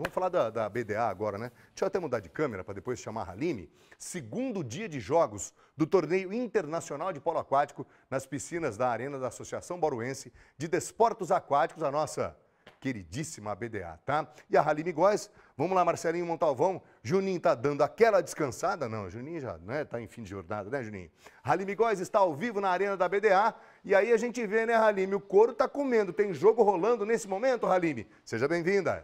vamos falar da, da, BDA agora, né? Deixa eu até mudar de câmera para depois chamar a Halime. Segundo dia de jogos do Torneio Internacional de Polo Aquático nas piscinas da Arena da Associação Boruense de Desportos Aquáticos, a nossa queridíssima BDA, tá? E a Halime Góes, vamos lá, Marcelinho Montalvão. Juninho tá dando aquela descansada? Não, Juninho já né, tá em fim de jornada, né, Juninho? Halime Góes está ao vivo na Arena da BDA. E aí a gente vê, né, Halime? O couro tá comendo. Tem jogo rolando nesse momento, Halime? Seja bem-vinda.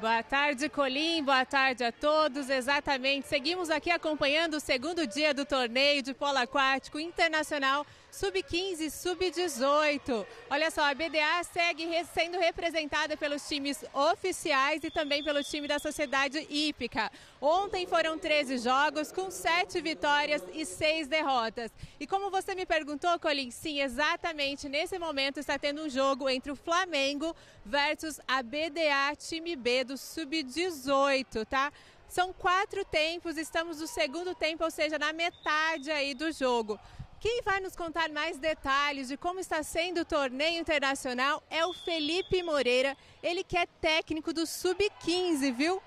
Boa tarde, Colim. Boa tarde a todos. Exatamente. Seguimos aqui acompanhando o segundo dia do torneio de polo aquático internacional sub-15, sub-18. Olha só, a BDA segue sendo representada pelos times oficiais e também pelo time da Sociedade Hípica. Ontem foram 13 jogos com 7 vitórias e 6 derrotas. E como você me perguntou, Colin, sim, exatamente nesse momento está tendo um jogo entre o Flamengo versus a BDA, time B do sub-18, tá? São quatro tempos, estamos no segundo tempo, ou seja, na metade aí do jogo. Quem vai nos contar mais detalhes de como está sendo o torneio internacional é o Felipe Moreira, ele que é técnico do Sub-15, viu?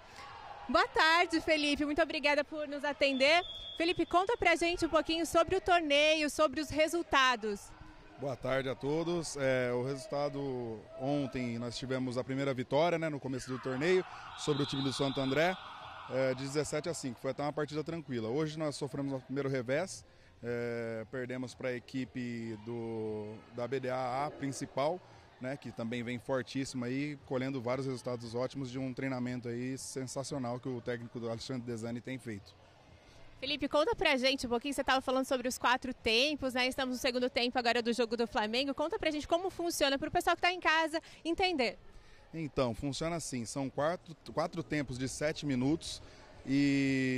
Boa tarde, Felipe. Muito obrigada por nos atender. Felipe, conta pra gente um pouquinho sobre o torneio, sobre os resultados. Boa tarde a todos. É, o resultado ontem nós tivemos a primeira vitória né, no começo do torneio sobre o time do Santo André, é, de 17 a 5. Foi até uma partida tranquila. Hoje nós sofremos o primeiro revés, é, perdemos para a equipe do, da BDAA principal, né, que também vem fortíssima aí, colhendo vários resultados ótimos de um treinamento aí sensacional que o técnico do Alexandre Desani tem feito. Felipe, conta pra gente um pouquinho, você estava falando sobre os quatro tempos, né? Estamos no segundo tempo agora do jogo do Flamengo. Conta pra gente como funciona para o pessoal que está em casa entender. Então, funciona assim, são quatro, quatro tempos de sete minutos e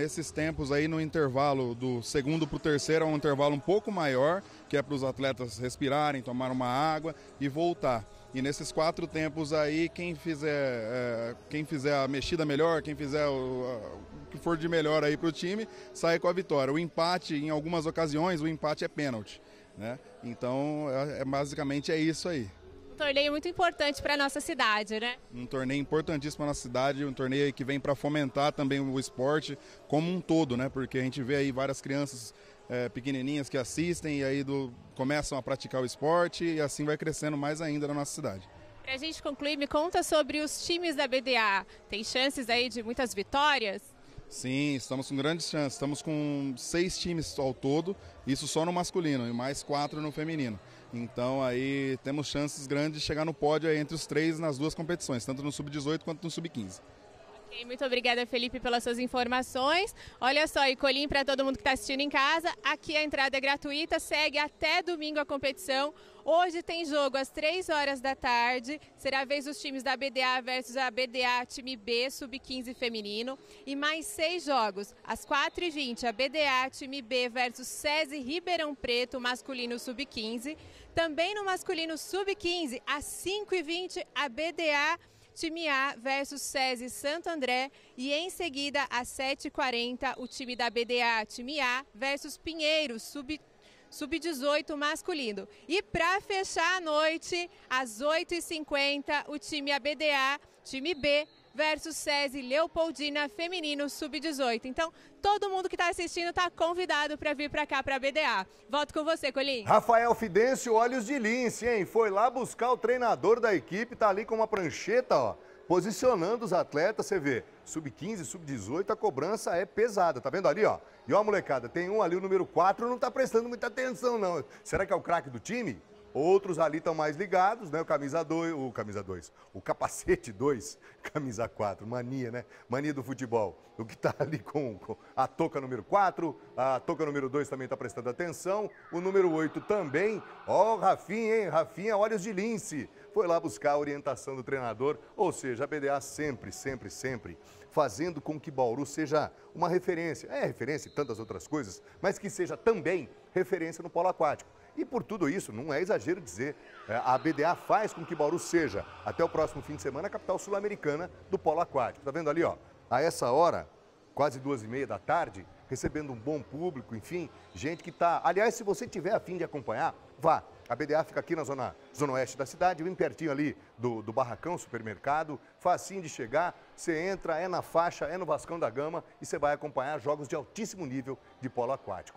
nesses tempos aí no intervalo do segundo para o terceiro é um intervalo um pouco maior, que é para os atletas respirarem, tomar uma água e voltar. E nesses quatro tempos aí, quem fizer, é, quem fizer a mexida melhor, quem fizer o, o que for de melhor aí para o time, sai com a vitória. O empate, em algumas ocasiões, o empate é pênalti. Né? Então, é, é basicamente é isso aí torneio muito importante para a nossa cidade, né? Um torneio importantíssimo na cidade, um torneio que vem para fomentar também o esporte como um todo, né? Porque a gente vê aí várias crianças é, pequenininhas que assistem e aí do, começam a praticar o esporte e assim vai crescendo mais ainda na nossa cidade. Para a gente concluir, me conta sobre os times da BDA. Tem chances aí de muitas vitórias? Sim, estamos com grandes chances. Estamos com seis times ao todo, isso só no masculino e mais quatro no feminino. Então aí temos chances grandes de chegar no pódio entre os três nas duas competições, tanto no sub-18 quanto no sub-15. Muito obrigada, Felipe, pelas suas informações. Olha só, e Colim, para todo mundo que está assistindo em casa, aqui a entrada é gratuita, segue até domingo a competição. Hoje tem jogo às 3 horas da tarde. Será a vez dos times da BDA versus a BDA Time B Sub-15 Feminino. E mais seis jogos. Às 4h20, a BDA Time B versus SESI Ribeirão Preto Masculino Sub-15. Também no Masculino Sub-15, às 5h20, a BDA time A versus SESI Santo André e em seguida às 7h40 o time da BDA, time A versus Pinheiro, sub sub-18 masculino. E para fechar a noite, às 8h50, o time ABDA, time B versus SESI Leopoldina Feminino Sub-18. Então, todo mundo que está assistindo está convidado para vir para cá, para a BDA. Volto com você, Colim. Rafael Fidêncio Olhos de Lince, hein? Foi lá buscar o treinador da equipe, tá ali com uma prancheta, ó. Posicionando os atletas, você vê, sub-15, sub-18, a cobrança é pesada, tá vendo ali, ó? E ó, molecada, tem um ali, o número 4, não tá prestando muita atenção, não. Será que é o craque do time? Outros ali estão mais ligados, né? O camisa 2, o camisa 2, o capacete 2, camisa 4, mania, né? Mania do futebol. O que está ali com, com, a touca número 4, a touca número 2 também está prestando atenção, o número 8 também. Ó, oh, Rafinha, hein? Rafinha, olhos de lince. Foi lá buscar a orientação do treinador, ou seja, a BDA sempre, sempre, sempre fazendo com que Bauru seja uma referência. É referência em tantas outras coisas, mas que seja também referência no polo aquático. E por tudo isso, não é exagero dizer, é, a BDA faz com que Bauru seja, até o próximo fim de semana, a capital sul-americana do polo aquático. Tá vendo ali, ó? A essa hora, quase duas e meia da tarde, recebendo um bom público, enfim, gente que está. Aliás, se você tiver afim de acompanhar, vá. A BDA fica aqui na zona, zona oeste da cidade, bem pertinho ali do, do Barracão Supermercado, facinho de chegar, você entra, é na faixa, é no Vascão da Gama e você vai acompanhar jogos de altíssimo nível de polo aquático.